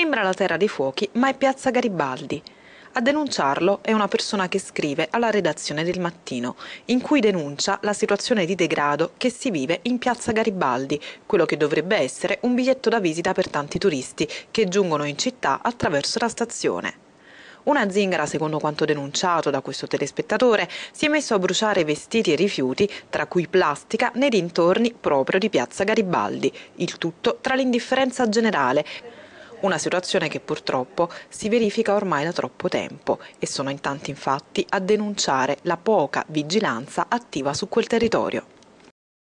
Sembra la terra dei fuochi, ma è Piazza Garibaldi. A denunciarlo è una persona che scrive alla redazione del mattino, in cui denuncia la situazione di degrado che si vive in piazza Garibaldi, quello che dovrebbe essere un biglietto da visita per tanti turisti che giungono in città attraverso la stazione. Una zingara, secondo quanto denunciato da questo telespettatore, si è messo a bruciare vestiti e rifiuti, tra cui plastica, nei dintorni proprio di piazza Garibaldi, il tutto tra l'indifferenza generale una situazione che purtroppo si verifica ormai da troppo tempo e sono in tanti infatti a denunciare la poca vigilanza attiva su quel territorio.